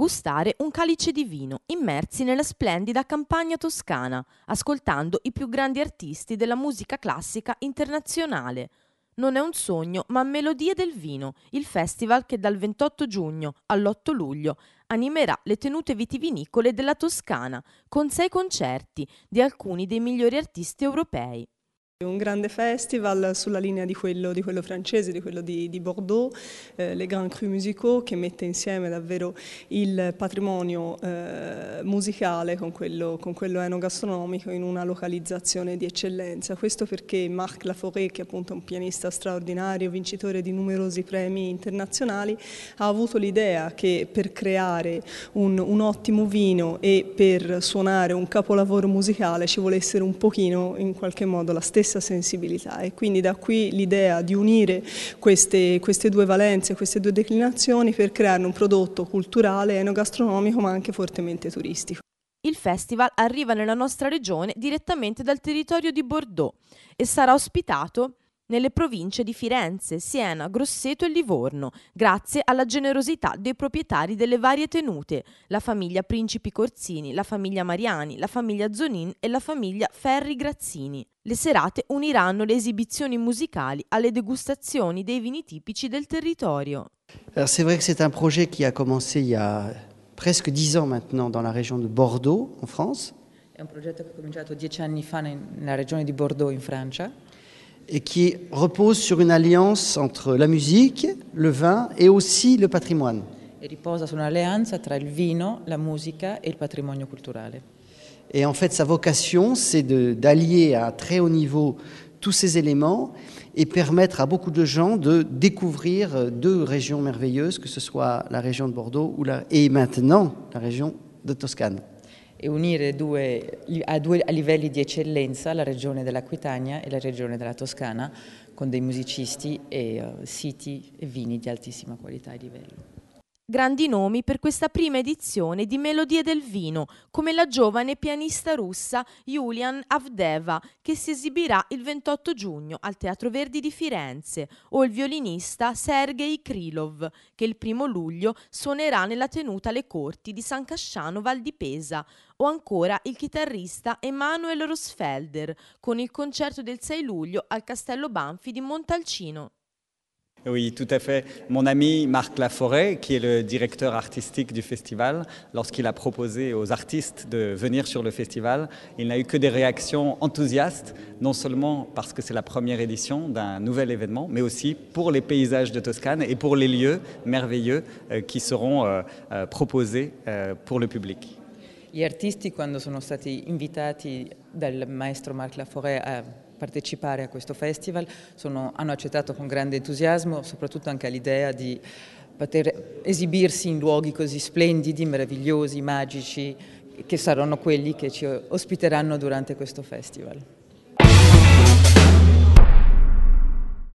gustare un calice di vino immersi nella splendida campagna toscana, ascoltando i più grandi artisti della musica classica internazionale. Non è un sogno, ma Melodie del Vino, il festival che dal 28 giugno all'8 luglio animerà le tenute vitivinicole della Toscana, con sei concerti di alcuni dei migliori artisti europei. Un grande festival sulla linea di quello, di quello francese, di quello di, di Bordeaux, eh, les Grands Cru Musicaux, che mette insieme davvero il patrimonio eh, musicale con quello, con quello, enogastronomico in una localizzazione di eccellenza. Questo perché Marc Laforêt, che è appunto un pianista straordinario, vincitore di numerosi premi internazionali, ha avuto l'idea che per creare un, un ottimo vino e per suonare un capolavoro musicale ci volessero un pochino, in qualche modo, la stessa stessa sensibilità e quindi da qui l'idea di unire queste, queste due valenze, queste due declinazioni per creare un prodotto culturale, enogastronomico ma anche fortemente turistico. Il festival arriva nella nostra regione direttamente dal territorio di Bordeaux e sarà ospitato nelle province di Firenze, Siena, Grosseto e Livorno, grazie alla generosità dei proprietari delle varie tenute, la famiglia Principi Corsini, la famiglia Mariani, la famiglia Zonin e la famiglia Ferri Grazzini. Le serate uniranno le esibizioni musicali alle degustazioni dei vini tipici del territorio. C'è vero che c'est un progetto che ha cominciato il y a presque dix ans maintenant dans la région de Bordeaux, in France. È un progetto che ha cominciato dieci anni fa nella regione di Bordeaux, in Francia. et qui repose sur une alliance entre la musique, le vin et aussi le patrimoine. E e et en fait, sa vocation, c'est d'allier à très haut niveau tous ces éléments et permettre à beaucoup de gens de découvrir euh, deux régions merveilleuses, que ce soit la région de Bordeaux ou la, et maintenant la région de Toscane. e unire due, a due a livelli di eccellenza la regione dell'Aquitania e la regione della Toscana con dei musicisti e uh, siti e vini di altissima qualità e livello grandi nomi per questa prima edizione di Melodie del Vino, come la giovane pianista russa Julian Avdeva, che si esibirà il 28 giugno al Teatro Verdi di Firenze, o il violinista Sergei Krylov, che il primo luglio suonerà nella tenuta alle corti di San Casciano Val di Pesa, o ancora il chitarrista Emanuel Rosfelder, con il concerto del 6 luglio al Castello Banfi di Montalcino. Oui, tout à fait. Mon ami Marc Laforêt, qui est le directeur artistique du festival, lorsqu'il a proposé aux artistes de venir sur le festival, il n'a eu que des réactions enthousiastes, non seulement parce que c'est la première édition d'un nouvel événement, mais aussi pour les paysages de Toscane et pour les lieux merveilleux euh, qui seront euh, euh, proposés pour le public. Gli artisti, quando sono invités par le maestro Marc Laforêt à partecipare a questo festival sono, hanno accettato con grande entusiasmo, soprattutto anche all'idea di poter esibirsi in luoghi così splendidi, meravigliosi, magici, che saranno quelli che ci ospiteranno durante questo festival.